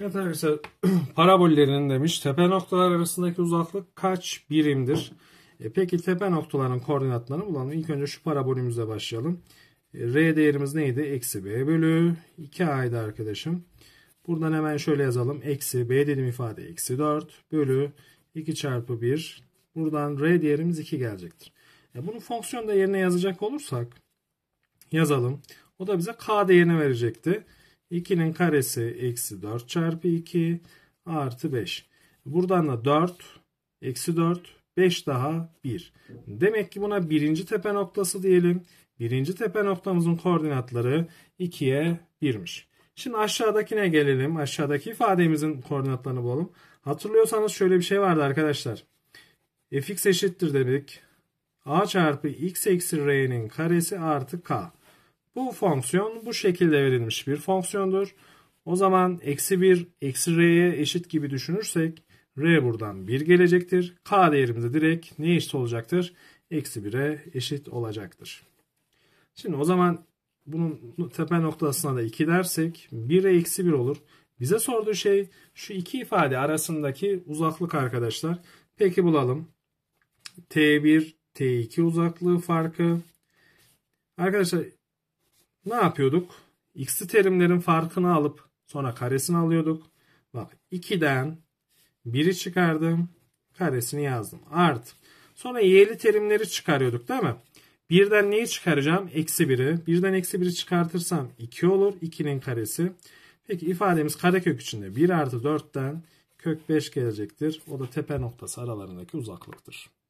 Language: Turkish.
Evet arkadaşlar parabollerin demiş tepe noktalar arasındaki uzaklık kaç birimdir? E, peki tepe noktaların koordinatlarını bulalım. İlk önce şu parabolümüzle başlayalım. E, R değerimiz neydi? Eksi B bölü 2A'ydı arkadaşım. Buradan hemen şöyle yazalım. Eksi B dedim ifade eksi 4 bölü 2 çarpı 1. Buradan R değerimiz 2 gelecektir. E, bunu fonksiyonda yerine yazacak olursak yazalım. O da bize K değerini verecekti. 2'nin karesi eksi 4 çarpı 2 artı 5. Buradan da 4 eksi 4 5 daha 1. Demek ki buna birinci tepe noktası diyelim. Birinci tepe noktamızın koordinatları 2'ye 1'miş. Şimdi aşağıdakine gelelim. Aşağıdaki ifademizin koordinatlarını bulalım. Hatırlıyorsanız şöyle bir şey vardı arkadaşlar. fx eşittir dedik. a çarpı x eksi r'nin karesi artı k. Bu fonksiyon bu şekilde verilmiş bir fonksiyondur. O zaman eksi 1 eksi r'ye eşit gibi düşünürsek r buradan 1 gelecektir. k değerimiz de direkt ne eşit olacaktır? Eksi 1'e eşit olacaktır. Şimdi o zaman bunun tepe noktasına da 2 dersek 1'e eksi 1 olur. Bize sorduğu şey şu iki ifade arasındaki uzaklık arkadaşlar. Peki bulalım. T1, T2 uzaklığı farkı. Arkadaşlar ne yapıyorduk? X'li terimlerin farkını alıp sonra karesini alıyorduk. Bak 2'den 1'i çıkardım. Karesini yazdım. art. Sonra y'li terimleri çıkarıyorduk değil mi? 1'den neyi çıkaracağım? Eksi 1'i. 1'den eksi 1'i çıkartırsam 2 olur. 2'nin karesi. Peki ifademiz karekök içinde 1 artı 4'ten kök 5 gelecektir. O da tepe noktası aralarındaki uzaklıktır.